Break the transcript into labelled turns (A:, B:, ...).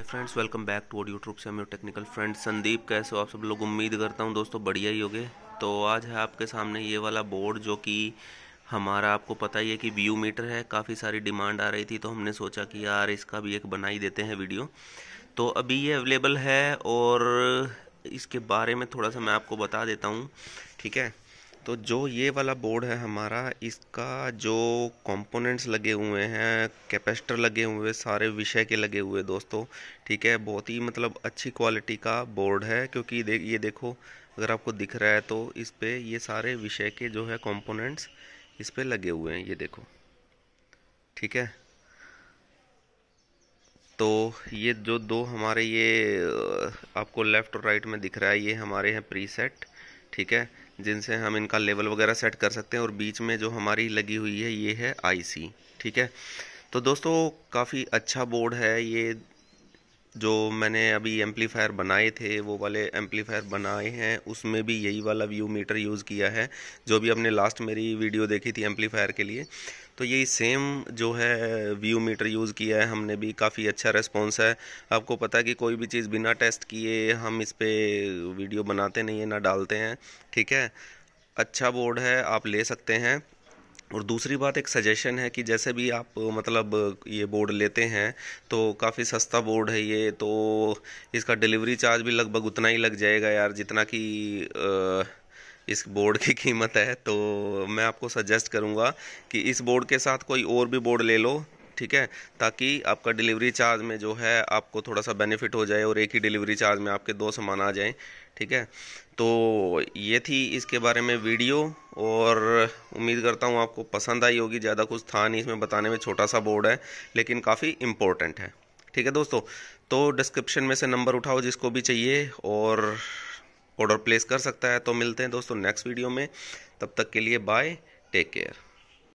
A: hi friends welcome back to audio YouTube से हम technical friend Sandeep कैसे हो आप सब लोग उम्मीद करता हूँ दोस्तों बढ़िया ही होगे तो आज है आपके सामने ये वाला बोर्ड जो कि हमारा आपको पता ही है कि व्यू मीटर है काफ़ी सारी डिमांड आ रही थी तो हमने सोचा कि यार इसका भी एक बना ही देते हैं वीडियो तो अभी ये अवेलेबल है और इसके बारे में थोड़ा सा मैं आपको बता देता हूँ ठीक है तो जो ये वाला बोर्ड है हमारा इसका जो कंपोनेंट्स लगे हुए हैं कैपेसिटर लगे हुए सारे विषय के लगे हुए दोस्तों ठीक है बहुत ही मतलब अच्छी क्वालिटी का बोर्ड है क्योंकि दे, ये देखो अगर आपको दिख रहा है तो इस पर ये सारे विषय के जो है कंपोनेंट्स इस पर लगे हुए हैं ये देखो ठीक है तो ये जो दो हमारे ये आपको लेफ़्ट और राइट में दिख रहा है ये हमारे हैं प्री ठीक है जिनसे हम इनका लेवल वगैरह सेट कर सकते हैं और बीच में जो हमारी लगी हुई है ये है आईसी ठीक है तो दोस्तों काफ़ी अच्छा बोर्ड है ये जो मैंने अभी एम्पलीफायर बनाए थे वो वाले एम्पलीफायर बनाए हैं उसमें भी यही वाला व्यू मीटर यूज़ किया है जो भी आपने लास्ट मेरी वीडियो देखी थी एम्पलीफायर के लिए तो यही सेम जो है व्यू मीटर यूज़ किया है हमने भी काफ़ी अच्छा रेस्पॉन्स है आपको पता है कि कोई भी चीज़ बिना टेस्ट किए हम इस पर वीडियो बनाते नहीं है ना डालते हैं ठीक है अच्छा बोर्ड है आप ले सकते हैं और दूसरी बात एक सजेशन है कि जैसे भी आप मतलब ये बोर्ड लेते हैं तो काफ़ी सस्ता बोर्ड है ये तो इसका डिलीवरी चार्ज भी लगभग उतना ही लग जाएगा यार जितना कि इस बोर्ड की कीमत है तो मैं आपको सजेस्ट करूँगा कि इस बोर्ड के साथ कोई और भी बोर्ड ले लो ठीक है ताकि आपका डिलीवरी चार्ज में जो है आपको थोड़ा सा बेनिफिट हो जाए और एक ही डिलीवरी चार्ज में आपके दो सामान आ जाएँ ठीक है तो ये थी इसके बारे में वीडियो और उम्मीद करता हूँ आपको पसंद आई होगी ज़्यादा कुछ था नहीं इसमें बताने में छोटा सा बोर्ड है लेकिन काफ़ी इम्पोर्टेंट है ठीक है दोस्तों तो डिस्क्रिप्शन में से नंबर उठाओ जिसको भी चाहिए और ऑर्डर प्लेस कर सकता है तो मिलते हैं दोस्तों नेक्स्ट वीडियो में तब तक के लिए बाय टेक केयर